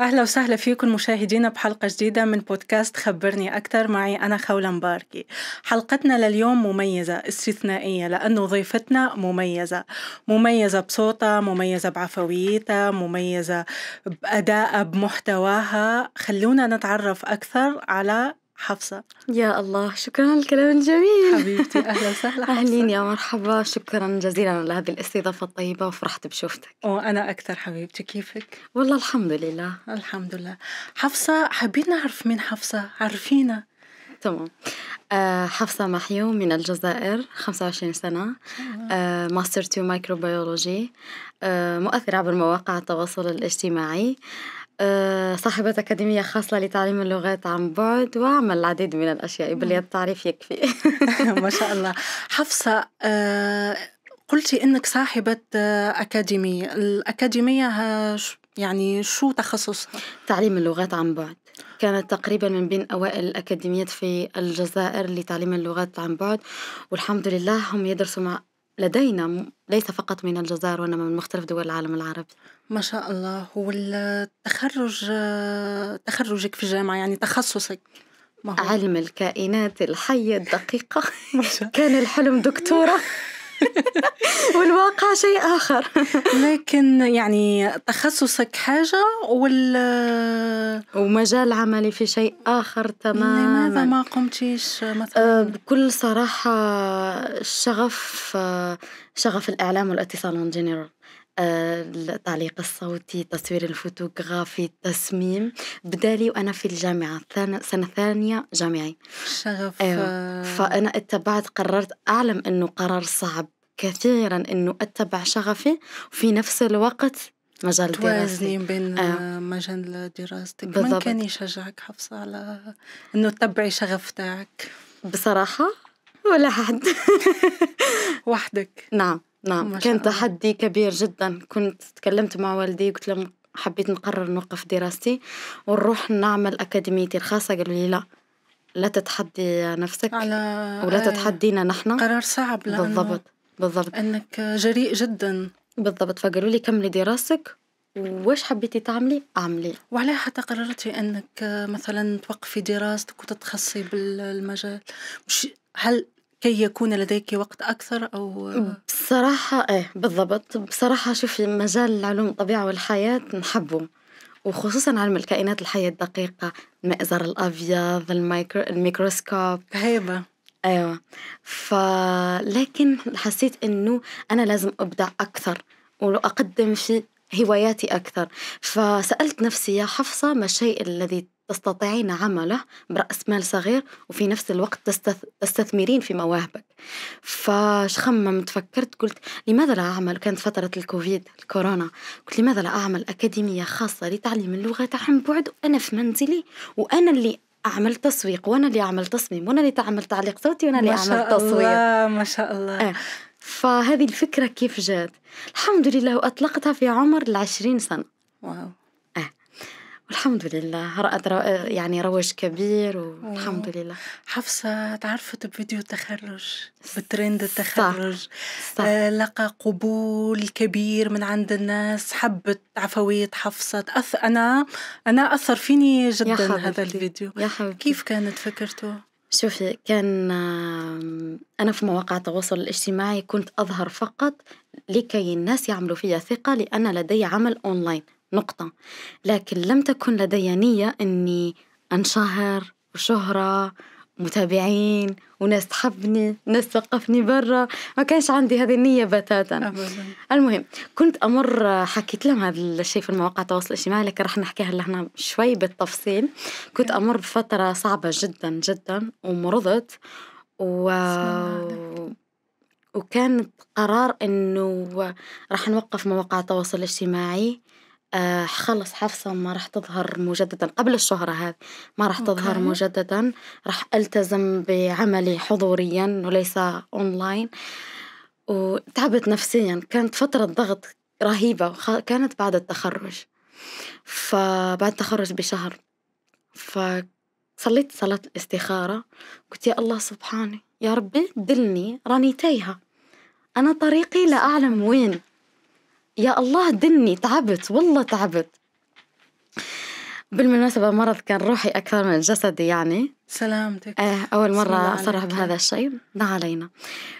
أهلا وسهلا فيكم مشاهدينا بحلقة جديدة من بودكاست خبرني أكثر معي أنا خولة مباركي حلقتنا لليوم مميزة استثنائية لأنه ضيفتنا مميزة مميزة بصوتها مميزة بعفويتها مميزة بأدائها بمحتواها خلونا نتعرف أكثر على حفصة يا الله شكرا على الكلام الجميل حبيبتي أهلا وسهلا أهلين يا مرحبا شكرا جزيلا على هذه الاستضافة الطيبة وفرحت بشوفتك وأنا أكثر حبيبتي كيفك؟ والله الحمد لله الحمد لله حفصة حابين نعرف مين حفصة عرفينا تمام آه، حفصة محيو من الجزائر 25 سنة آه. آه، ماستر تو مايكروبيولوجي مؤثرة عبر مواقع التواصل الاجتماعي آه، صاحبة أكاديمية خاصة لتعليم اللغات عن بعد وأعمل العديد من الأشياء بل نعم. التعريف يكفي ما شاء الله حفصة آه، قلتي إنك صاحبة آه، أكاديمية الأكاديمية يعني شو تخصصها؟ تعليم اللغات عن بعد كانت تقريبا من بين أوائل الأكاديميات في الجزائر لتعليم اللغات عن بعد والحمد لله هم يدرسوا مع لدينا ليس فقط من الجزائر وإنما من مختلف دول العالم العربي ما شاء الله والتخرج تخرجك في الجامعة يعني تخصصك علم الكائنات الحية الدقيقة كان الحلم دكتورة والواقع شيء آخر لكن يعني تخصصك حاجة وال ومجال عملي في شيء آخر تماما لماذا ما قمتيش مثلا؟ آه، بكل صراحة الشغف آه، شغف الإعلام والاتصال ان جنرال التعليق الصوتي تصوير الفوتوغرافي التصميم بدا لي وأنا في الجامعة سنة ثانية جامعي شغف أيوة. آه. فأنا اتبعت قررت أعلم أنه قرار صعب كثيرا أنه أتبع شغفي وفي نفس الوقت مجال دراستي بين آه. أيوة. مجال دراستك بالضبط. من كان يشجعك حفصة على أنه تتبعي شغف تاعك بصراحة ولا حد وحدك نعم نعم كان تحدي كبير جدا كنت تكلمت مع والدي قلت لهم حبيت نقرر نوقف دراستي ونروح نعمل أكاديميتي الخاصة قالوا لي لا لا تتحدي نفسك على ولا أي. آه، تتحدينا نحن قرار صعب لأنه بالضبط بالضبط انك جريء جدا بالضبط فقالوا لي كملي دراستك واش حبيتي تعملي اعملي وعليه حتى قررتي انك آه، مثلا توقفي دراستك وتتخصصي بالمجال مش هل كي يكون لديك وقت أكثر أو بصراحة إيه بالضبط بصراحة شوفي مجال علوم الطبيعة والحياة نحبه وخصوصا علم الكائنات الحية الدقيقة المئزر الأبيض الميكرو الميكروسكوب هيبة أيوة ف لكن حسيت إنه أنا لازم أبدع أكثر وأقدم في هواياتي أكثر فسألت نفسي يا حفصة ما الشيء الذي تستطيعين عمله برأس مال صغير وفي نفس الوقت تستث... تستثمرين في مواهبك فش خممت فكرت قلت لماذا لا أعمل كانت فترة الكوفيد الكورونا قلت لماذا لا أعمل أكاديمية خاصة لتعليم اللغة عن بعد وأنا في منزلي وأنا اللي اعمل تسويق وانا اللي اعمل تصميم وانا اللي تعمل تعليق صوتي وانا اللي اعمل تصوير الله ما شاء الله آه. فهذه الفكره كيف جات الحمد لله واطلقتها في عمر العشرين سنه واو الحمد لله رأت رو... يعني روج كبير والحمد أوه. لله حفصة تعرفت بفيديو التخرج بترند التخرج صح. صح. آه لقى قبول كبير من عند الناس حبت عفوية حفصة أث... أنا أنا أثر فيني جدا يا هذا الفيديو يا حبيبتي. كيف كانت فكرته؟ شوفي كان أنا في مواقع التواصل الاجتماعي كنت أظهر فقط لكي الناس يعملوا فيا ثقة لأن لدي عمل أونلاين نقطة لكن لم تكن لدي نية أني أنشهر وشهرة متابعين وناس تحبني ناس توقفني برا ما كانش عندي هذه النية بتاتا أبدا. المهم كنت أمر حكيت لهم هذا الشيء في المواقع التواصل الاجتماعي لكن رح نحكيها لهنا شوي بالتفصيل كنت أمر بفترة صعبة جدا جدا ومرضت و... وكان قرار انه راح نوقف مواقع التواصل الاجتماعي آه، خلص حفصة ما راح تظهر مجددًا قبل الشهرة هذي ما راح تظهر مجددًا، راح ألتزم بعملي حضوريًا وليس أونلاين، وتعبت نفسيًا كانت فترة ضغط رهيبة كانت بعد التخرج، فبعد التخرج بشهر فصليت صلاة الاستخارة قلت يا الله سبحانه يا ربي دلني راني تايهة أنا طريقي لا أعلم وين. يا الله دني تعبت والله تعبت بالمناسبة مرض كان روحي أكثر من جسدي يعني سلامتك آه أول مرة أصرح بهذا الشيء ما علينا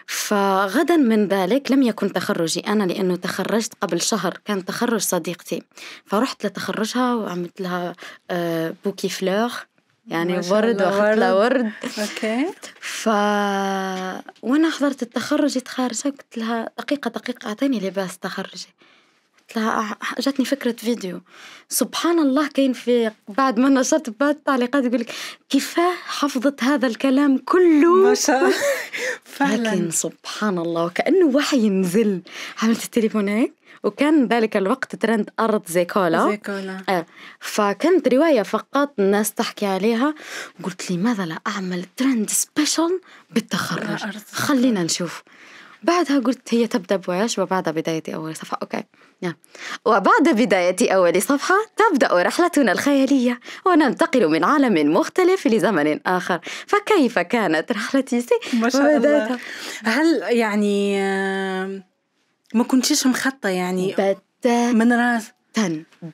فغدا من ذلك لم يكن تخرجي أنا لأنه تخرجت قبل شهر كان تخرج صديقتي فرحت لتخرجها وعملت لها آه بوكي فلوغ يعني ورد واخذت لها ورد اوكي ف وانا حضرت التخرج تخرجت قلت لها دقيقه دقيقه اعطيني لباس تخرجي قلت لها جاتني فكره فيديو سبحان الله كاين في بعد ما نشرت بعض التعليقات يقول لك كيف حفظت هذا الكلام كله ما شاء فعلا لكن سبحان الله وكانه وحي نزل عملت التليفون هيك وكان ذلك الوقت ترند أرض زي كولا زي كولا آه. فكانت رواية فقط الناس تحكي عليها قلت لماذا لا أعمل ترند سبيشل بالتخرج خلينا نشوف بعدها قلت هي تبدأ بورش وبعد بدايتي أول صفحة أوكي yeah. وبعد بداية أول صفحة تبدأ رحلتنا الخيالية وننتقل من عالم مختلف لزمن آخر فكيف كانت رحلتي سي ما شاء الله هل يعني آه، ما كنتيش مخطة يعني بت... من راس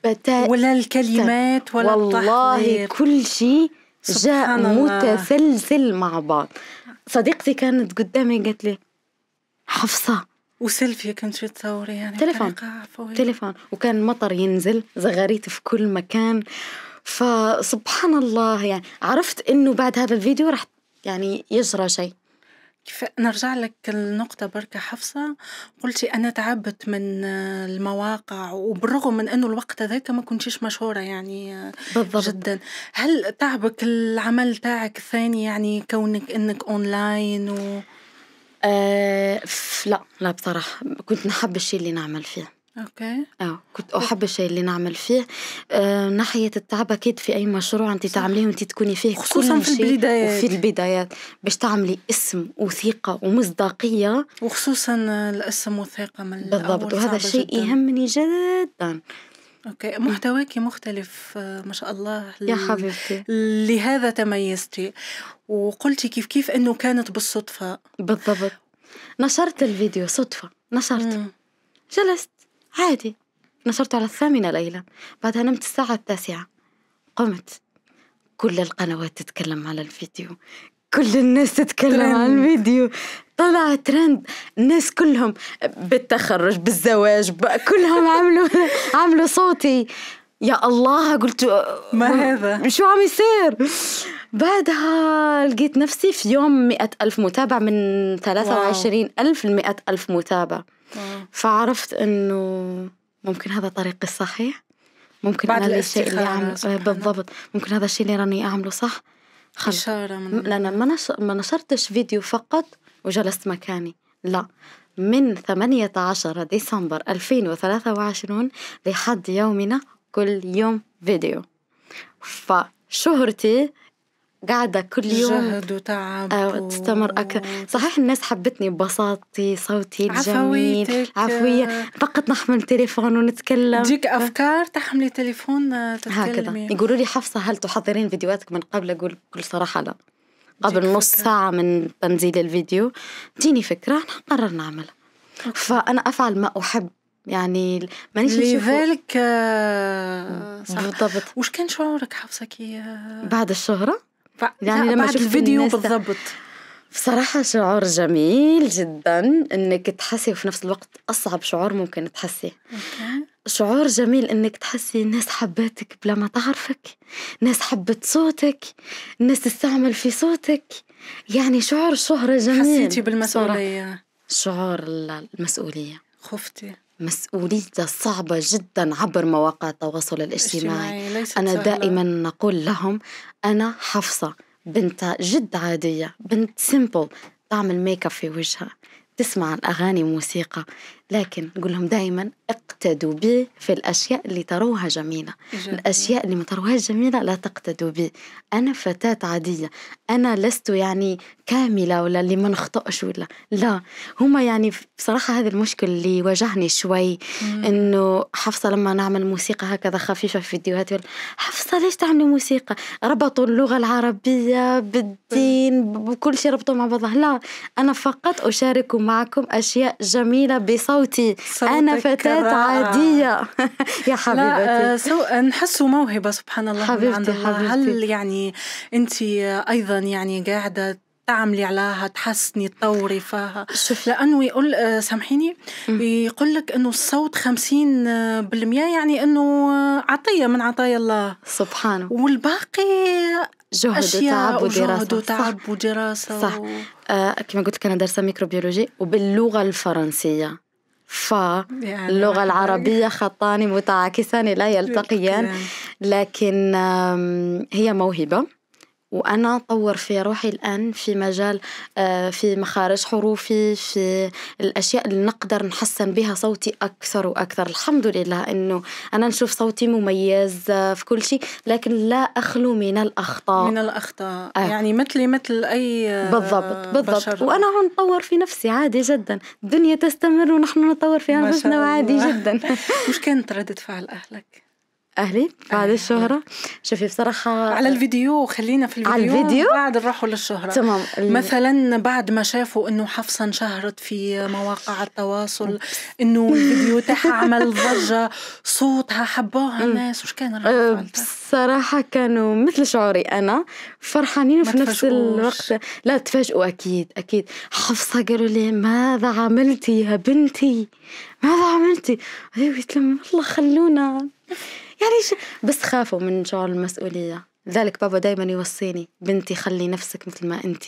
بت... ولا الكلمات ولا والله التحضير. طيب. كل شيء جاء متسلسل مع بعض صديقتي كانت قدامي قالت لي حفصه وسيلفي كنت تصوري يعني تليفون تليفون وكان مطر ينزل زغاريت في كل مكان فسبحان الله يعني عرفت انه بعد هذا الفيديو راح يعني يجرى شيء نرجع لك النقطة بركة حفصة قلتي أنا تعبت من المواقع وبالرغم من أنه الوقت هذاك ما كنتيش مشهورة يعني بالضبط. جدا هل تعبك العمل تاعك الثاني يعني كونك أنك أونلاين و... آه لا لا بصراحة كنت نحب الشيء اللي نعمل فيه اوكي اه كنت احب الشيء اللي نعمل فيه آه ناحيه التعب اكيد في اي مشروع انت تعمليه وانت تكوني فيه خصوصا في البدايات وفي البدايات باش تعملي اسم وثيقه ومصداقيه وخصوصا الاسم والثقه من بالضبط وهذا الشيء يهمني جدا اوكي محتواك مختلف آه، ما شاء الله يا حبيبتي لهذا تميزتي وقلتي كيف كيف انه كانت بالصدفه بالضبط نشرت الفيديو صدفه نشرته جلست عادي نشرته على الثامنة ليلا بعدها نمت الساعة التاسعة قمت كل القنوات تتكلم على الفيديو كل الناس تتكلم عن الفيديو طلع ترند الناس كلهم بالتخرج بالزواج كلهم عملوا عملوا صوتي يا الله قلت ما هذا شو عم يصير بعدها لقيت نفسي في يوم مئة ألف متابع من وعشرين ألف لمئة ألف متابع فعرفت أنه ممكن هذا طريقي الصحيح ممكن بعد الشيء اللي أعمله بالضبط ممكن هذا الشيء اللي راني أعمله صح خلص إشارة من لأن ما, ما نشرتش فيديو فقط وجلست مكاني لا من 18 ديسمبر 2023 لحد يومنا كل يوم فيديو فشهرتي قاعدة كل يوم جهد وتعب أو آه، تستمر أكثر صحيح الناس حبتني ببساطتي صوتي الجميل عفوية فقط نحمل تليفون ونتكلم تجيك آه. أفكار تحملي تليفون آه، تتكلمي هكذا يقولوا لي حفصة هل تحضرين فيديوهاتك من قبل أقول بكل صراحة لا قبل نص ساعة من تنزيل الفيديو تجيني فكرة قرر نعملها فأنا أفعل ما أحب يعني مانيش لذلك آه، بالضبط وش كان شعورك حفصة كي آه؟ بعد الشهرة يعني لما بعد الفيديو بالضبط بصراحة شعور جميل جدا انك تحسي وفي نفس الوقت اصعب شعور ممكن تحسي شعور جميل انك تحسي الناس حبتك بلا ما تعرفك، ناس حبت صوتك، ناس تستعمل في صوتك، يعني شعور شهرة جميل. حسيتي بالمسؤولية. شعور المسؤولية. خفتي. مسؤولية صعبة جدا عبر مواقع التواصل الاجتماعي أنا دائما نقول لهم أنا حفصة بنت جد عادية بنت سيمبل تعمل ميك اب في وجهها تسمع الأغاني موسيقى لكن نقول لهم دائما اقتدوا به في الأشياء اللي تروها جميلة جميل. الأشياء اللي ما تروهاش جميلة لا تقتدوا به أنا فتاة عادية أنا لست يعني كاملة ولا اللي ما نخطئش ولا لا هما يعني بصراحة هذا المشكل اللي واجهني شوي إنه حفصة لما نعمل موسيقى هكذا خفيفة في فيديوهات حفصة ليش تعملي موسيقى ربطوا اللغة العربية بالدين بكل شيء ربطوا مع بعضها لا أنا فقط أشارك معكم أشياء جميلة بصوت صوتي أنا فتاة رائع. عادية يا حبيبتي لا آه، نحسه موهبة سبحان الله حبيبتي عند حبيبتي. الله هل يعني أنت أيضا يعني قاعدة تعملي عليها تحسني تطوري فيها لانه يقول آه، سامحيني يقول لك انه الصوت 50% يعني انه عطيه من عطايا الله سبحانه والباقي جهد وتعب ودراسه جهد وتعب صح. ودراسه صح و... آه كما قلت لك انا دارسه ميكروبيولوجي وباللغه الفرنسيه فاللغة يعني العربية خطان متعاكسان لا يلتقيان لكن هي موهبة وأنا أطور في روحي الآن في مجال آه، في مخارج حروفي في الأشياء اللي نقدر نحسن بها صوتي أكثر وأكثر الحمد لله أنه أنا نشوف صوتي مميز آه، في كل شيء لكن لا أخلو من الأخطاء من الأخطاء آه. يعني مثلي مثل أي آه، بالضبط بالضبط بشر. وأنا عم نطور في نفسي عادي جدا الدنيا تستمر ونحن نطور في أنفسنا عادي جدا وش كانت ردة فعل أهلك؟ اهلي بعد الشهره شوفي بصراحه على الفيديو خلينا في الفيديو, على الفيديو؟ بعد نروحوا للشهره تمام مثلا بعد ما شافوا انه حفصه انشهرت في مواقع التواصل انه الفيديو تاعها عمل ضجه صوتها حبوها الناس وش كان بصراحة كانوا مثل شعوري أنا فرحانين في نفس الوقت لا تفاجئوا أكيد أكيد حفصة قالوا لي ماذا عملتي يا بنتي ماذا عملتي أيوة والله خلونا يعني ش... بس خافوا من شعور المسؤولية لذلك بابا دايما يوصيني بنتي خلي نفسك مثل ما انت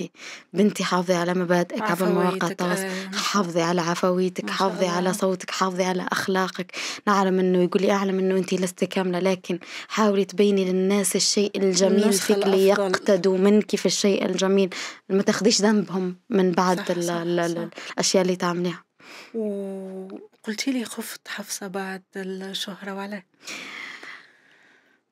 بنتي حافظي على مبادئك على مواقع التواصل حافظي على عفويتك حافظي على صوتك حافظي على اخلاقك نعلم انه يقول لي اعلم انه انت لست كامله لكن حاولي تبيني للناس الشيء الجميل فيك ليقتدوا منك في الشيء الجميل ما تاخديش ذنبهم من بعد صح صح صح. الاشياء اللي تعمليها وقلتي لي خفت حفصه بعد الشهره وعليه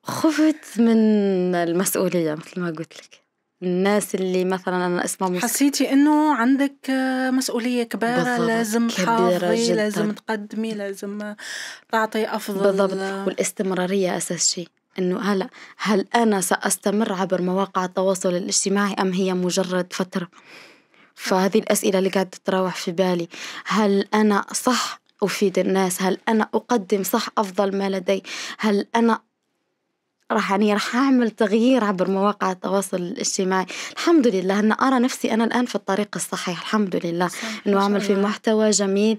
خفت من المسؤولية مثل ما قلت لك الناس اللي مثلا انا اسمها حسيتي انه عندك مسؤوليه كبيره بالضبط. لازم تحافظي لازم تقدمي لازم تعطي افضل بالضبط والاستمراريه اساس شيء انه هلا هل انا ساستمر عبر مواقع التواصل الاجتماعي ام هي مجرد فتره فهذه الاسئله اللي قاعده تتراوح في بالي هل انا صح أفيد الناس هل أنا أقدم صح أفضل ما لدي هل أنا راح يعني راح اعمل تغيير عبر مواقع التواصل الاجتماعي الحمد لله ان ارى نفسي انا الان في الطريق الصحيح الحمد لله انه اعمل في محتوى جميل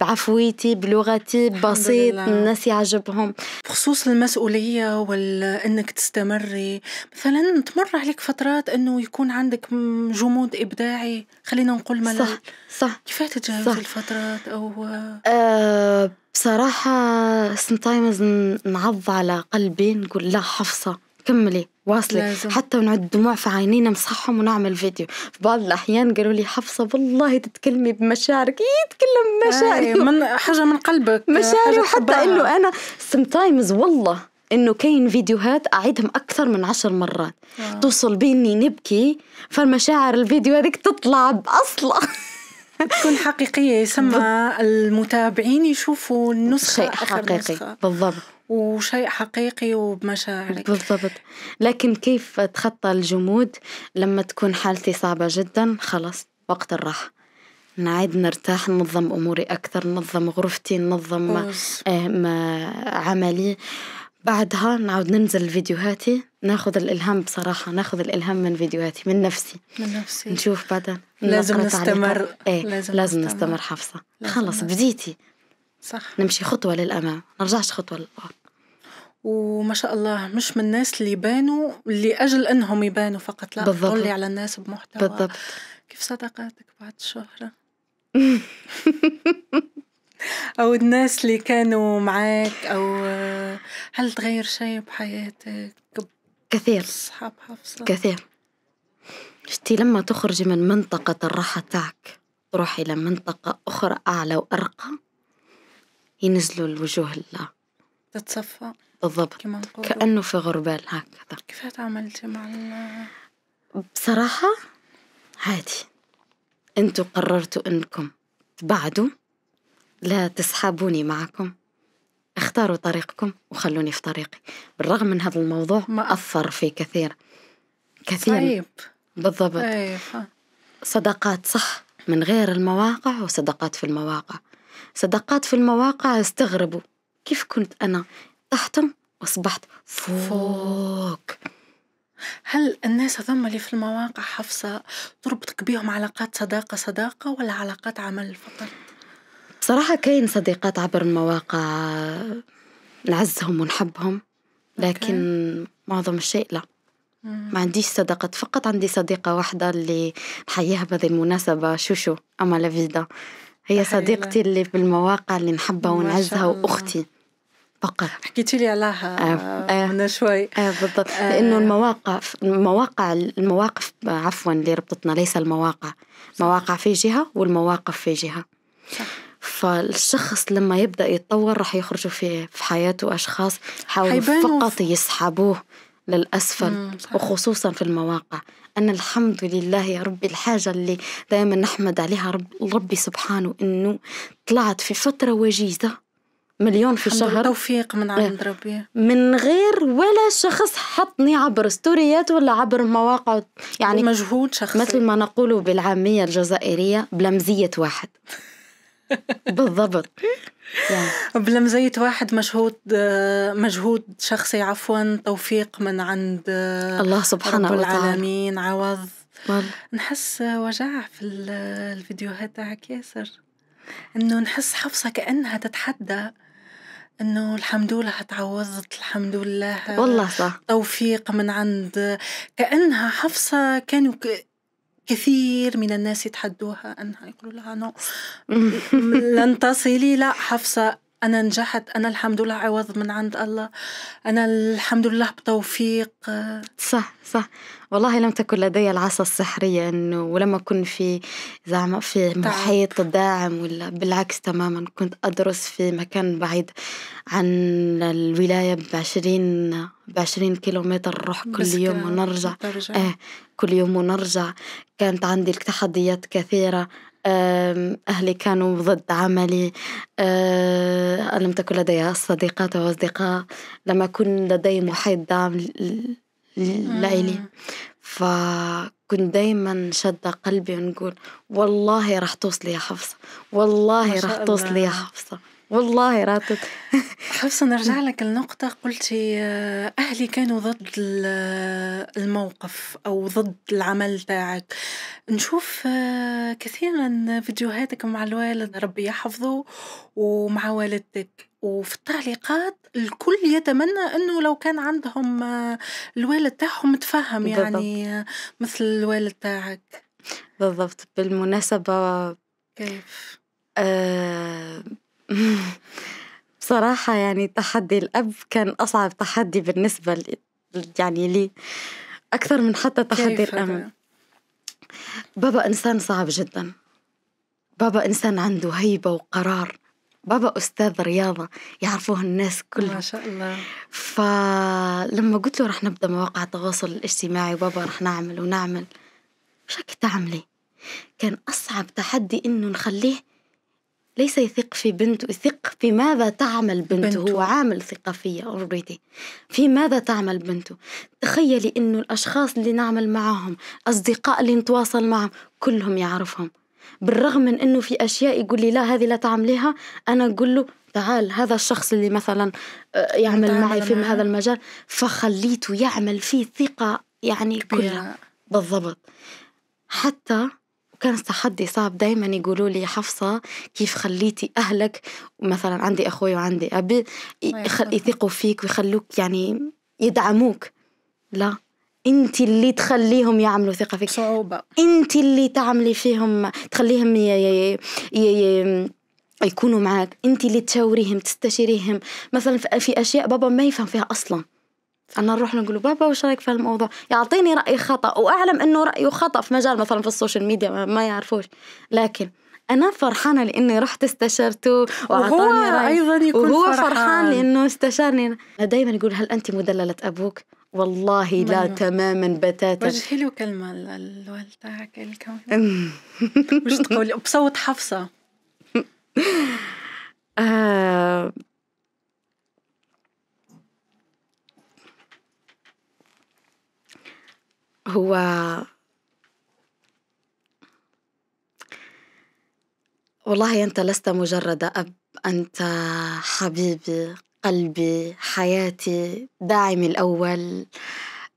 بعفويتي بلغتي بسيط الناس يعجبهم بخصوص المسؤوليه وانك تستمري مثلا تمر عليك فترات انه يكون عندك جمود ابداعي خلينا نقول ملل صح صح كيف تتجاوز الفترات او آه بصراحة sometimes نعض على قلبي نقول لا حفصة كملي واصلي لازم. حتى ونعد دموع في عيني نمسحهم ونعمل فيديو في بعض الاحيان قالوا لي حفصه والله تتكلمي بمشاعرك إيه يتكلم بمشاعري من حاجه من قلبك مشاعري وحتى انه انا سنتايمز والله انه كاين فيديوهات اعيدهم اكثر من عشر مرات آه. توصل بيني نبكي فالمشاعر الفيديو هذيك تطلع باصله تكون حقيقية يسمى المتابعين يشوفوا النسخة شيء حقيقي نسخة. بالضبط وشيء حقيقي وبمشاعرك بالضبط لكن كيف تخطى الجمود لما تكون حالتي صعبة جدا خلاص وقت الراحة نعيد نرتاح ننظم أموري أكثر ننظم غرفتي ننظم آه، عملي بعدها نعود ننزل فيديوهاتي ناخذ الالهام بصراحه ناخذ الالهام من فيديوهاتي من نفسي من نفسي نشوف بعدين لازم نستمر إيه لازم, لازم نستمر, نستمر حفصه خلص بديتي صح نمشي خطوه للامام نرجعش خطوه للوراء وما شاء الله مش من الناس اللي يبانوا لاجل انهم يبانوا فقط لا بالضبط. على الناس بمحتوى بالضبط كيف صداقاتك بعد الشهره او الناس اللي كانوا معاك او هل تغير شيء بحياتك كثير أصحاب حفصة كثير شتي لما تخرجي من منطقة الراحة تاعك تروحي لمنطقة أخرى أعلى وأرقى ينزلوا الوجوه الله تتصفى بالضبط كما كأنه في غربال هكذا كيف تعاملتي مع ال بصراحة عادي انتوا قررتوا انكم تبعدوا لا تسحبوني معكم اختاروا طريقكم وخلوني في طريقي بالرغم من هذا الموضوع ما أثر في كثير كثير صعيب بالضبط صعيب. صداقات صح من غير المواقع وصداقات في المواقع صداقات في المواقع استغربوا كيف كنت أنا تحتم وأصبحت فوق, فوق. هل الناس هذوما اللي في المواقع حفصة تربطك بيهم علاقات صداقة صداقة ولا علاقات عمل فقط؟ صراحة كاين صديقات عبر المواقع نعزهم ونحبهم لكن okay. معظم الشيء لا ما عنديش صداقات فقط عندي صديقة واحدة اللي نحييها بهذه المناسبة شوشو أما لافيدا هي صديقتي اللي بالمواقع اللي نحبها ونعزها وأختي فقط حكيتي لي عليها آه، آه. من شوي آه، بالضبط لانه المواقع المواقع المواقف عفوا اللي ربطتنا ليس المواقع مواقع في جهه والمواقف في جهه صح. فالشخص لما يبدأ يتطور راح يخرجوا في في حياته أشخاص حاولوا فقط يسحبوه للأسفل وخصوصا في المواقع أنا الحمد لله يا ربي الحاجة اللي دائما نحمد عليها رب ربي سبحانه إنه طلعت في فترة وجيزة مليون في الشهر توفيق من إيه. عند ربي من غير ولا شخص حطني عبر ستوريات ولا عبر مواقع يعني مجهود شخصي مثل ما نقول بالعامية الجزائرية بلمزية واحد بالضبط بلمزيه واحد مجهود مجهود شخصي عفوا توفيق من عند الله سبحانه وتعالى رب العالمين عوض والله. نحس وجع في الفيديوهات تاعك ياسر انه نحس حفصه كانها تتحدى انه الحمد لله تعوضت الحمد لله والله صح توفيق من عند كانها حفصه كانوا كثير من الناس يتحدوها أنها يقولوا لها نو لن تصلي لا حفصة أنا نجحت أنا الحمد لله عوض من عند الله أنا الحمد لله بتوفيق صح صح والله لم تكن لدي العصا السحرية إنه ولما كنت في زعما في محيط داعم ولا بالعكس تماما كنت أدرس في مكان بعيد عن الولاية ب 20 ب 20 كيلومتر نروح إيه، كل يوم ونرجع آه كل يوم ونرجع كانت عندي تحديات كثيرة أهلي كانوا ضد عملي آه، لم تكن لدي صديقات وأصدقاء لم يكن لدي محيط دعم لإلي آه. فكنت دايما شادة قلبي ونقول والله راح توصلي يا حفصة والله راح توصلي يا حفصة والله راتت حفصة نرجع لك النقطة قلتي آه، أهلي كانوا ضد آه، الموقف أو ضد العمل تاعك نشوف آه، كثيرا فيديوهاتك مع الوالد ربي يحفظه ومع والدتك وفي التعليقات الكل يتمنى انه لو كان عندهم الوالد تاعهم متفهم يعني مثل الوالد تاعك بالضبط بالمناسبة كيف آه بصراحة يعني تحدي الأب كان أصعب تحدي بالنسبة لي يعني لي أكثر من حتى تحدي الأم بابا إنسان صعب جدا بابا إنسان عنده هيبة وقرار بابا أستاذ رياضة يعرفوه الناس كلهم ما شاء الله فلما قلت له رح نبدأ مواقع التواصل الاجتماعي وبابا رح نعمل ونعمل شو تعملي كان أصعب تحدي إنه نخليه ليس يثق في بنته يثق في ماذا تعمل بنته, بنته. هو عامل ثقافية اوريدي في ماذا تعمل بنته تخيلي انه الاشخاص اللي نعمل معهم اصدقاء اللي نتواصل معهم كلهم يعرفهم بالرغم من انه في اشياء يقول لي لا هذه لا تعمليها انا اقول له تعال هذا الشخص اللي مثلا آه، يعمل معي في هذا المجال فخليته يعمل فيه ثقة يعني كبيرة. كلها بالضبط حتى وكان تحدي صعب دايما يقولوا لي حفصة كيف خليتي أهلك مثلا عندي أخوي وعندي أبي يثقوا فيك ويخلوك يعني يدعموك لا انت اللي تخليهم يعملوا ثقه فيك صعوبه انت اللي تعملي فيهم تخليهم ي... ي... ي... يكونوا معك انت اللي تشاوريهم تستشيريهم مثلا في اشياء بابا ما يفهم فيها اصلا أنا نروح نقول له بابا وش رأيك في هالموضوع؟ يعطيني رأي خطأ وأعلم إنه رأيه خطأ في مجال مثلا في السوشيال ميديا ما يعرفوش لكن أنا فرحانة لأني رحت استشرته وأعطاني رأي أيضا يكون وهو فرحان, فرحان لأنه استشارني دايما يقول هل أنت مدللة أبوك؟ والله لا منه. تماما بتاتا وجهي له كلمة الوالدة تاعك الكون مش تقول بصوت حفصة آه هو والله أنت لست مجرد أب، أنت حبيبي، قلبي، حياتي، داعمي الأول،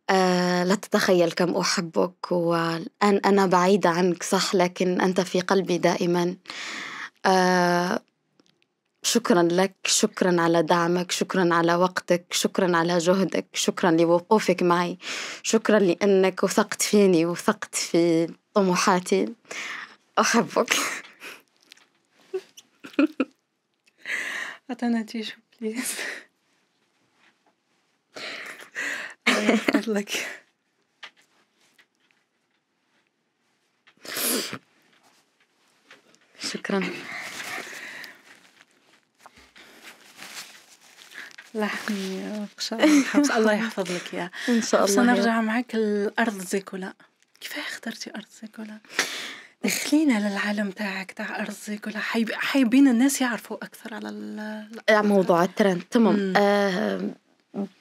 آه، لا تتخيل كم أحبك والآن أنا بعيدة عنك صح لكن أنت في قلبي دائما آه، شكرا لك شكرا على دعمك شكرا على وقتك شكرا على جهدك شكرا لوقوفك معي شكرا لأنك وثقت فيني وثقت في طموحاتي أحبك اعطينا تيشو بليز لك شكرا لحمي الله يحفظ لك يا ان شاء الله نرجع معك الارض زيكولا كيف اخترتي ارض زيكولا دخلينا للعالم تاعك تاع ارض زيكولا حيب... حابين الناس يعرفوا اكثر على موضوع الترند تمام آه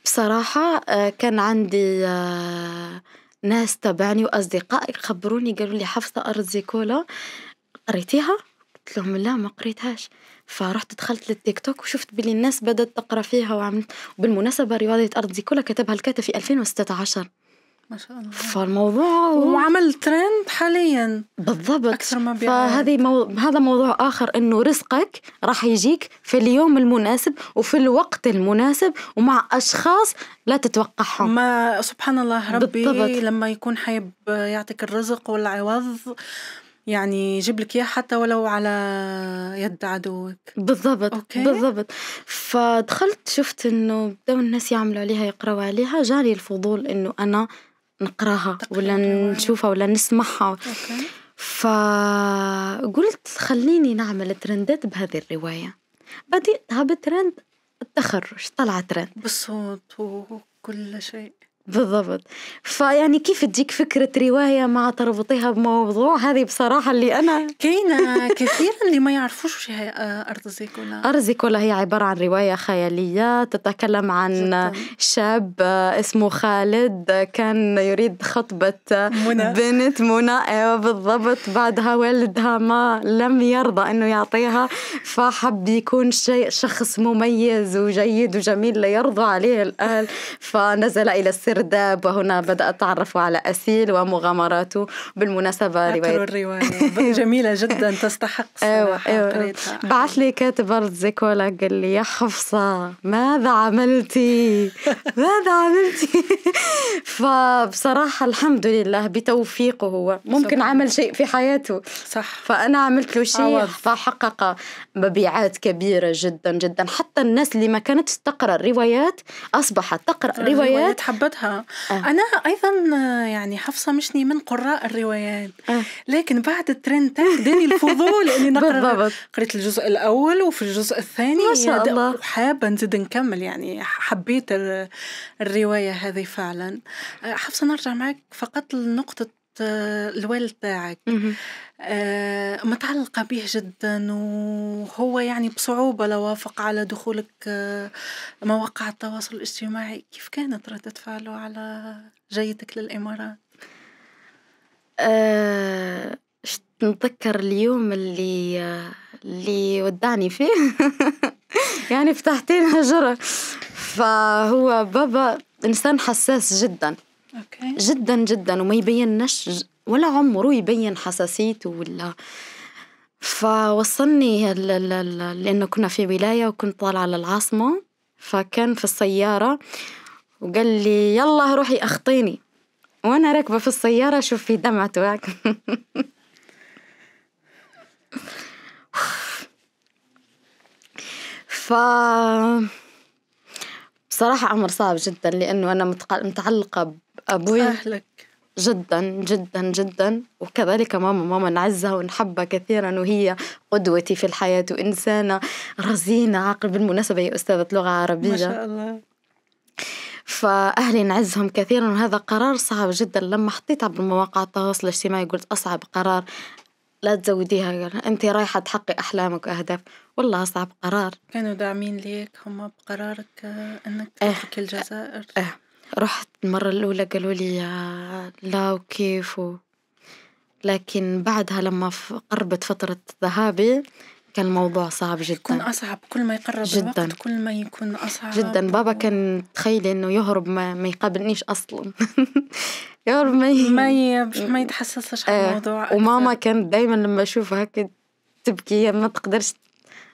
بصراحه آه كان عندي آه ناس تبعني واصدقائي خبروني قالوا لي حفظه ارض زيكولا قريتيها قلت لهم لا ما قريتهاش فرحت دخلت للتيك توك وشفت بلي الناس بدات تقرا فيها وعملت وبالمناسبه رياضه ارض دي كلها كتبها الكاتب في 2016 ما شاء الله فالموضوع وعمل ترند حاليا بالضبط اكثر ما فهذه مو... هذا موضوع اخر انه رزقك راح يجيك في اليوم المناسب وفي الوقت المناسب ومع اشخاص لا تتوقعهم ما سبحان الله ربي بالضبط. لما يكون حيب يعطيك الرزق والعوض يعني يجيب لك اياه حتى ولو على يد عدوك بالضبط أوكي. بالضبط فدخلت شفت انه بدأوا الناس يعملوا عليها يقراوا عليها جاني الفضول انه انا نقراها ولا نشوفها ولا نسمعها أوكي. فقلت خليني نعمل ترندات بهذه الرواية بديتها بترند التخرج طلع ترند بالصوت وكل شيء بالضبط فيعني كيف تجيك فكرة رواية مع تربطيها بموضوع هذه بصراحة اللي أنا كاينة كثيرا اللي ما يعرفوش شو هي آه، أرزيكولا أرزيكولا هي عبارة عن رواية خيالية تتكلم عن جدا. شاب آه، اسمه خالد آه، كان يريد خطبة منى بنت منى أيوة، بالضبط بعدها والدها ما لم يرضى أنه يعطيها فحب يكون شيء شخص مميز وجيد وجميل ليرضى عليه الأهل فنزل إلى السر الأرداب وهنا بدأ التعرف على أسيل ومغامراته بالمناسبة رواية الرواية جميلة جدا تستحق أيوة، صراحة أيوة أيوة. بعث لي كاتب أرض زيكولا قال لي يا حفصة ماذا عملتي ماذا عملتي فبصراحة الحمد لله بتوفيقه هو ممكن عمل شيء في حياته صح فأنا عملت له شيء فحقق مبيعات كبيرة جدا جدا حتى الناس اللي ما كانت تقرأ روايات أصبحت تقرأ روايات حبتها قرأتها آه. أنا أيضا يعني حفصة مشني من قراء الروايات آه. لكن بعد الترند داني الفضول إني نقرأ قريت الجزء الأول وفي الجزء الثاني ما شاء الله حابة نزيد نكمل يعني حبيت الرواية هذه فعلا آه، حفصة نرجع معك فقط لنقطة الوالد تاعك آه، متعلقة به جدا وهو يعني بصعوبة لوافق وافق على دخولك آه، مواقع التواصل الاجتماعي كيف كانت ردة فعله على جيتك للإمارات؟ آه نتذكر اليوم اللي آه، اللي ودعني فيه يعني فتحتين هجرة فهو بابا إنسان حساس جداً أوكي. جدا جدا وما يبينش ولا عمره يبين حساسيته ولا فوصلني لأنه كنا في ولاية وكنت طالعة للعاصمة فكان في السيارة وقال لي يلا روحي أخطيني وأنا راكبة في السيارة شوف في دمعته هيك ف بصراحة أمر صعب جدا لأنه أنا متعلقة أبوي أهلك جدا جدا جدا وكذلك ماما ماما نعزها ونحبها كثيرا وهي قدوتي في الحياة وإنسانة رزينة عاقل بالمناسبة هي أستاذة لغة عربية ما شاء الله فأهلي نعزهم كثيرا وهذا قرار صعب جدا لما حطيت عبر مواقع التواصل الاجتماعي قلت أصعب قرار لا تزوديها أنت رايحة تحقي أحلامك وأهداف والله أصعب قرار كانوا داعمين ليك هم بقرارك آه، أنك إيه. تروحي الجزائر اه. رحت المرة الأولى قالوا لي لا وكيف و لكن بعدها لما قربت فترة ذهابي كان الموضوع صعب جدا يكون أصعب كل ما يقرب جدا. الوقت كل ما يكون أصعب جدا بابا كان تخيلي إنه يهرب ما, ما يقابلنيش أصلا يهرب ما ي... ما, ي... ما يتحسسش على آه. الموضوع أكثر. وماما كانت دايما لما أشوفها تبكي ما تقدرش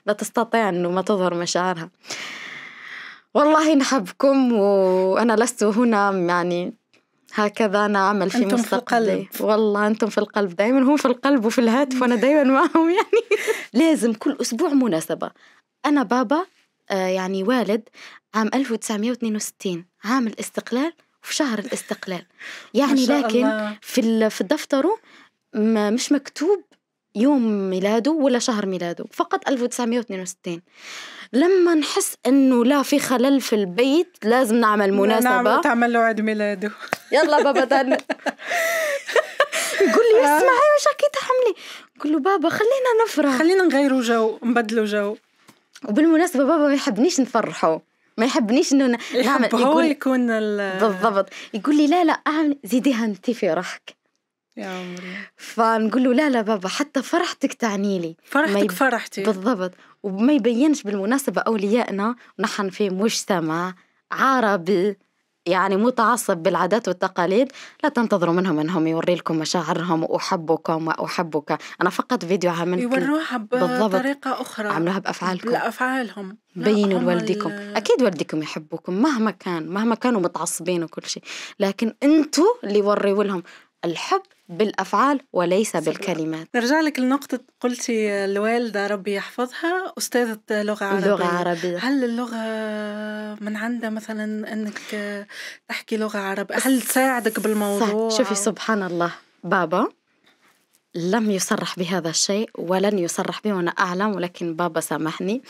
لا تستطيع إنه ما تظهر مشاعرها والله نحبكم وأنا لست هنا يعني هكذا أنا أعمل في أنتم مستقبلي في القلب. والله أنتم في القلب دائما هم في القلب وفي الهاتف وأنا دائما معهم يعني لازم كل أسبوع مناسبة أنا بابا آه، يعني والد عام 1962 عام الاستقلال وفي شهر الاستقلال يعني لكن في في دفتره مش مكتوب يوم ميلاده ولا شهر ميلاده فقط 1962 لما نحس انه لا في خلل في البيت لازم نعمل مناسبه نعمل تعمل له عيد ميلاده يلا بابا دان يقول لي اسمعي آه. وش راكي تحملي نقول له بابا خلينا نفرح خلينا نغيروا جو نبدلوا جو وبالمناسبه بابا ما يحبنيش نفرحه ما يحبنيش انه نعمل يقول هو يكون بالضبط يقول لي لا لا اعمل زيديها انت في روحك يا عمري فنقول له لا لا بابا حتى فرحتك تعني لي فرحتك يب... فرحتي بالضبط وما يبينش بالمناسبة أوليائنا نحن في مجتمع عربي يعني متعصب بالعادات والتقاليد لا تنتظروا منهم انهم يوري لكم مشاعرهم واحبكم واحبك انا فقط فيديو عملت يوروها بطريقه اخرى عملوها بافعالكم بافعالهم بينوا لوالديكم اكيد والديكم يحبوكم مهما كان مهما كانوا متعصبين وكل شيء لكن انتوا اللي وريوا لهم الحب بالأفعال وليس بالكلمات نرجع لك لنقطة قلتي الوالدة ربي يحفظها أستاذة لغة عربية لغة عربية هل اللغة من عندها مثلا أنك تحكي لغة عربية هل تساعدك بالموضوع صح. شوفي سبحان الله بابا لم يصرح بهذا الشيء ولن يصرح به وأنا أعلم ولكن بابا سامحني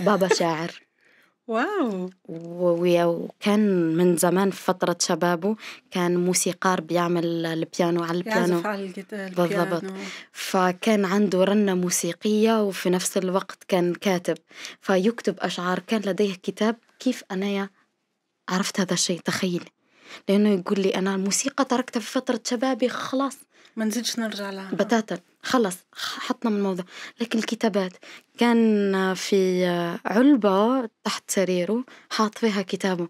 بابا شاعر واو! وكان من زمان في فترة شبابه كان موسيقار بيعمل البيانو على البيانو على بالضبط فكان عنده رنة موسيقية وفي نفس الوقت كان كاتب فيكتب أشعار كان لديه كتاب كيف أنا عرفت هذا الشيء تخيل لأنه يقول لي أنا الموسيقى تركتها في فترة شبابي خلاص ما نزيدش نرجع لها بتاتا خلص حطنا من الموضوع لكن الكتابات كان في علبة تحت سريره حاط فيها كتابه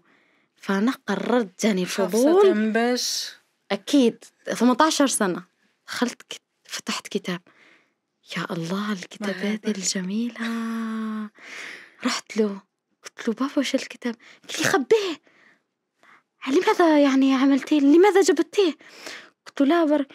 فأنا قررت جاني فضول باش أكيد 18 سنة دخلت فتحت كتاب يا الله الكتابات الجميلة رحت له قلت له بابا وش الكتاب قال لي خبيه لماذا يعني عملتيه لماذا جبتيه قلت له لا بر...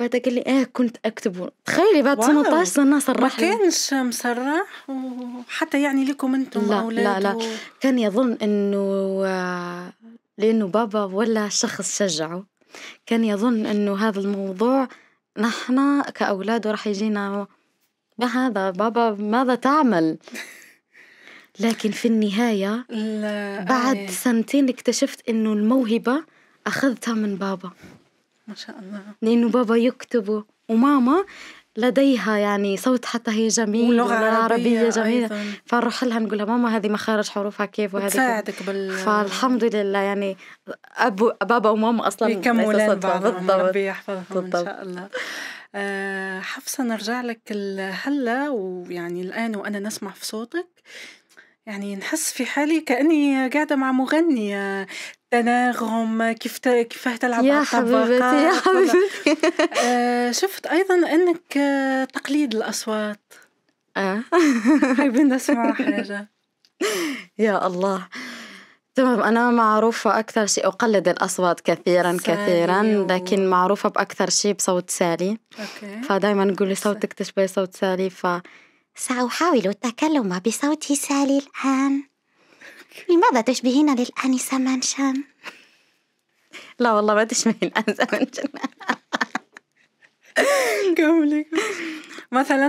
بعد قال لي اه كنت اكتب تخيلي بعد 18 سنه صرح لي ما كانش مصرح وحتى يعني لكم انتم لا لا لا و... كان يظن انه آه، لانه بابا ولا شخص شجعه كان يظن انه هذا الموضوع نحن كاولاد راح يجينا ما هذا بابا ماذا تعمل لكن في النهايه بعد آه. سنتين اكتشفت انه الموهبه اخذتها من بابا ما شاء الله لأنه بابا يكتب وماما لديها يعني صوت حتى هي جميل واللغة العربية جميلة فنروح لها نقول لها ماما هذه مخارج حروفها كيف وهذه تساعدك بال فالحمد لله يعني أبو بابا وماما أصلا يكملوا بعضهم يعني ربي يحفظهم بالضبط. إن شاء الله آه، حفصة نرجع لك هلا ويعني الآن وأنا نسمع في صوتك يعني نحس في حالي كأني قاعدة مع مغنية تناغم كيف كيف تلعب يا حبيبتي يا حبيبتي آه شفت ايضا انك آه، تقليد الاصوات اه حابين نسمع حاجه يا الله تمام أنا معروفة أكثر شيء أقلد الأصوات كثيرا كثيرا لكن معروفة بأكثر شيء بصوت سالي أوكي. فدايما نقول صوتك تشبه صوت سالي ف سأحاول التكلم بصوت سالي الآن لماذا تشبهين للآنسة مانشان؟ لا والله ما تشبهين الآنسة مانشان كملي مثلا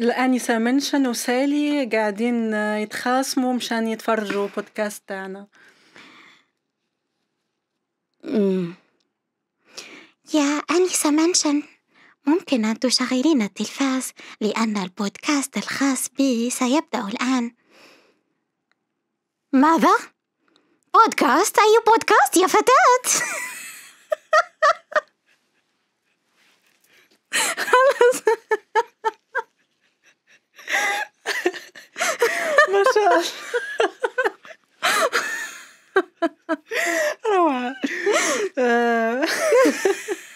الآنسة منشن وسالي قاعدين يتخاصموا مشان يتفرجوا بودكاست تاعنا يا آنسة منشن ممكن أن تشغلين التلفاز لأن البودكاست الخاص بي سيبدأ الآن Mother? Podcast? Are you podcast? You forgot? Michelle. I do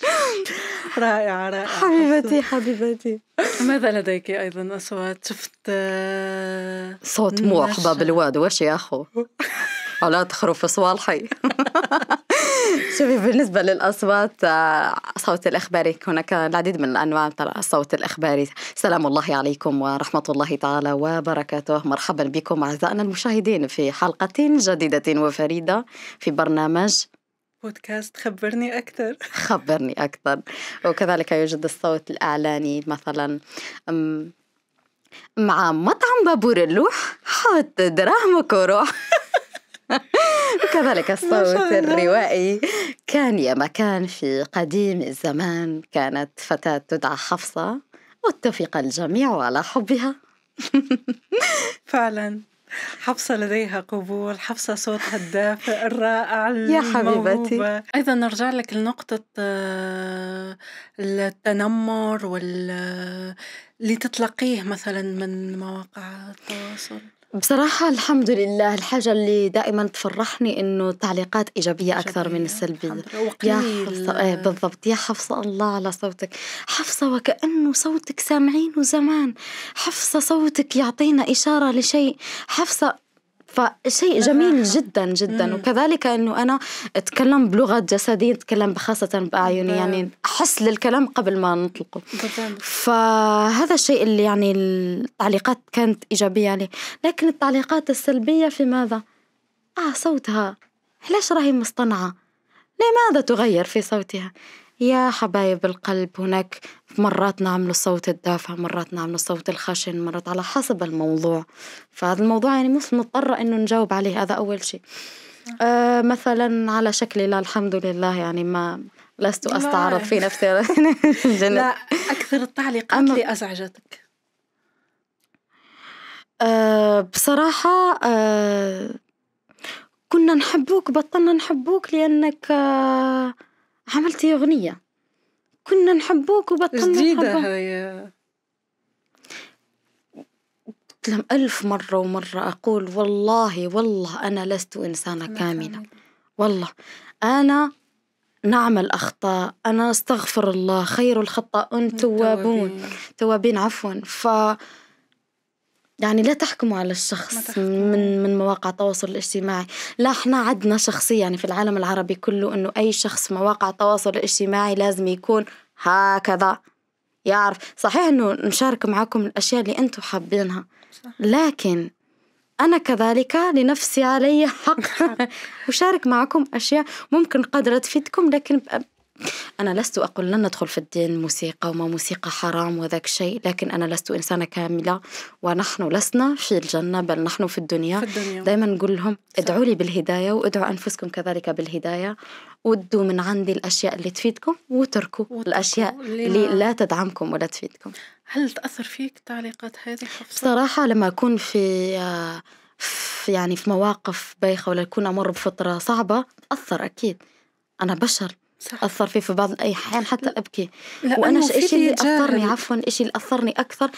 رائعة رائعة حبيبتي حبيبتي ماذا لديك أيضا أصوات شفت آه، صوت موحبة بالواد وش يا أخو ولا تخرف صوالحي شوفي بالنسبة للأصوات آه، صوت الإخباري هناك العديد من الأنواع ترى الصوت الإخباري سلام الله عليكم ورحمة الله تعالى وبركاته مرحبا بكم أعزائنا المشاهدين في حلقة جديدة وفريدة في برنامج بودكاست خبرني أكثر خبرني أكثر وكذلك يوجد الصوت الإعلاني مثلا مع مطعم بابور اللوح حط دراهمك وروح وكذلك الصوت الروائي كان يا مكان في قديم الزمان كانت فتاة تدعى حفصة واتفق الجميع على حبها فعلا حفصة لديها قبول حفصة صوتها الدافئ الرائع يا حبيبتي أيضا نرجع لك لنقطة آه، التنمر وال آه، اللي تطلقيه مثلا من مواقع التواصل بصراحة الحمد لله الحاجة اللي دائما تفرحني انه التعليقات ايجابية اكثر من السلبية يا حفصة ايه بالضبط يا حفصة الله على صوتك حفصة وكأنه صوتك سامعينه زمان حفصة صوتك يعطينا اشارة لشيء حفصة فشيء جميل جدا جدا مم. وكذلك انه انا اتكلم بلغه جسدي اتكلم خاصه باعيني نعم. يعني احس للكلام قبل ما نطلقه فهذا الشيء اللي يعني التعليقات كانت ايجابيه عليه لكن التعليقات السلبيه في ماذا اه صوتها ليش راهي مصطنعه لماذا تغير في صوتها يا حبايب القلب هناك مرات نعملوا الصوت الدافع مرات نعملوا الصوت الخشن مرات على حسب الموضوع فهذا الموضوع يعني مش مضطرة انه نجاوب عليه هذا اول شيء آه, آه، مثلا على شكلي لا الحمد لله يعني ما لست استعرض في نفسي لا اكثر التعليقات اللي ازعجتك أه بصراحة أه كنا نحبوك بطلنا نحبوك لأنك أه عملتي ايه أغنية كنا نحبوك وبطلنا جديدة هاي قلت لهم ألف مرة ومرة أقول والله والله أنا لست إنسانة كاملة والله أنا نعمل أخطاء أنا أستغفر الله خير الخطأ أن توابون توابين عفوا ف يعني لا تحكموا على الشخص من من مواقع التواصل الاجتماعي لا احنا عندنا شخصية يعني في العالم العربي كله انه اي شخص مواقع التواصل الاجتماعي لازم يكون هكذا يعرف صحيح انه نشارك معكم الاشياء اللي انتم حابينها لكن أنا كذلك لنفسي علي حق أشارك معكم أشياء ممكن قدرت تفيدكم لكن أنا لست أقول لن ندخل في الدين موسيقى وما موسيقى حرام وذاك الشيء لكن أنا لست إنسانة كاملة ونحن لسنا في الجنة بل نحن في الدنيا, في الدنيا. دائما نقول لهم ادعوا لي بالهداية وادعوا أنفسكم كذلك بالهداية ودوا من عندي الأشياء اللي تفيدكم وتركوا, الأشياء اللي لا تدعمكم ولا تفيدكم هل تأثر فيك تعليقات هذه حفصة؟ بصراحة لما أكون في آه، في يعني في مواقف بايخة ولا أكون أمر بفترة صعبة أثر أكيد أنا بشر صح. أثر فيه في بعض الأحيان حتى أبكي وأنا الشيء اللي أثرني عفوا الشيء اللي أثرني أكثر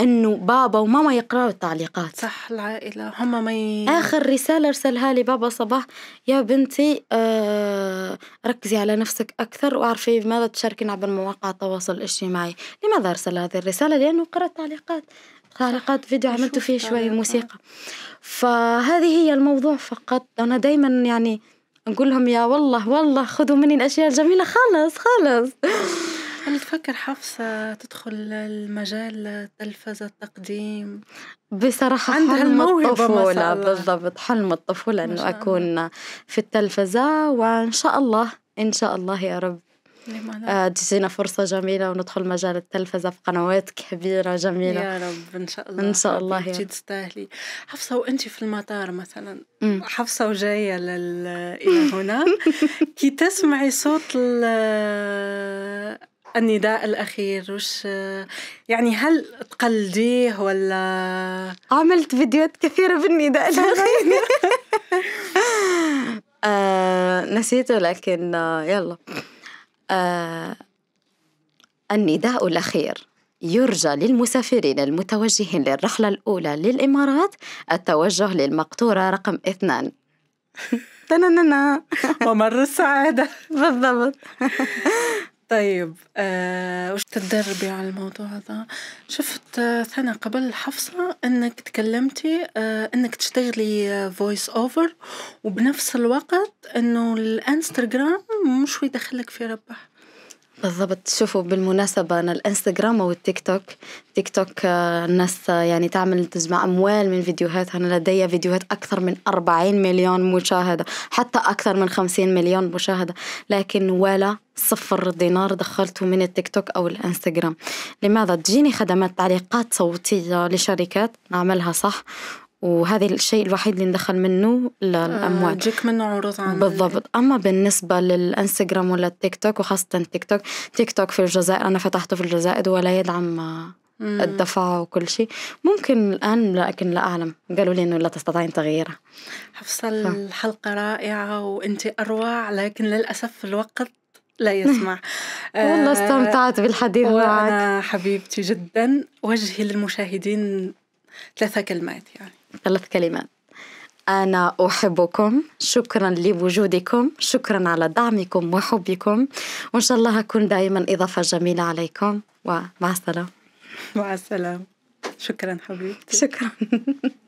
أنه بابا وماما يقرأوا التعليقات صح العائلة هم ما ي... آخر رسالة أرسلها لي بابا صباح يا بنتي آه ركزي على نفسك أكثر وأعرفي ماذا تشاركين عبر مواقع التواصل الاجتماعي لماذا أرسل هذه الرسالة لأنه قرأت تعليقات تعليقات فيديو عملت فيه شوي موسيقى فهذه هي الموضوع فقط أنا دايما يعني نقول لهم يا والله والله خذوا مني الاشياء الجميله خلص خلص هل تفكر حفصة تدخل المجال التلفزة التقديم بصراحة عندها حلم الطفولة بالضبط حلم الطفولة أنه أكون في التلفزة وإن شاء الله إن شاء الله يا رب آه، تجينا فرصة جميلة وندخل مجال التلفزة في قنوات كبيرة جميلة يا رب إن شاء الله إن شاء الله يا تستاهلي حفصة وأنت في المطار مثلا مم. حفصة وجاية لل... إلى هنا كي تسمعي صوت ال... النداء الأخير وش يعني هل تقلديه ولا عملت فيديوهات كثيرة بالنداء الأخير آه نسيته لكن آه يلا آه النداء الأخير يرجى للمسافرين المتوجهين للرحلة الأولى للإمارات التوجه للمقطورة رقم اثنان ومر السعادة بالضبط طيب آه وش تتدربي على الموضوع هذا؟ شفت آه ثنا قبل حفصة انك تكلمتي آه انك تشتغلي فويس آه، اوفر وبنفس الوقت انه الانستغرام مش يدخلك في ربح بالضبط شوفوا بالمناسبة أنا الانستغرام أو التيك توك تيك توك آه، الناس آه، يعني تعمل تجمع أموال من فيديوهات أنا لدي فيديوهات أكثر من 40 مليون مشاهدة حتى أكثر من 50 مليون مشاهدة لكن ولا صفر دينار دخلته من التيك توك أو الانستغرام لماذا تجيني خدمات تعليقات صوتية لشركات نعملها صح وهذا الشيء الوحيد اللي ندخل منه للاموال تجيك آه، منه عروض عمل بالضبط اما بالنسبه للانستغرام ولا التيك توك وخاصه تيك توك تيك توك في الجزائر انا فتحته في الجزائر ولا يدعم الدفع وكل شيء ممكن الآن لكن لا أعلم قالوا لي أنه لا تستطيعين تغييره حفصة الحلقة رائعة وأنت أروع لكن للأسف الوقت لا يسمع آه، والله استمتعت بالحديث معك وأنا حبيبتي جدا وجهي للمشاهدين ثلاثة كلمات يعني ثلاث كلمات أنا أحبكم شكرا لوجودكم شكرا على دعمكم وحبكم وإن شاء الله أكون دائما إضافة جميلة عليكم ومع السلامة مع السلامة شكرا حبيبتي شكرا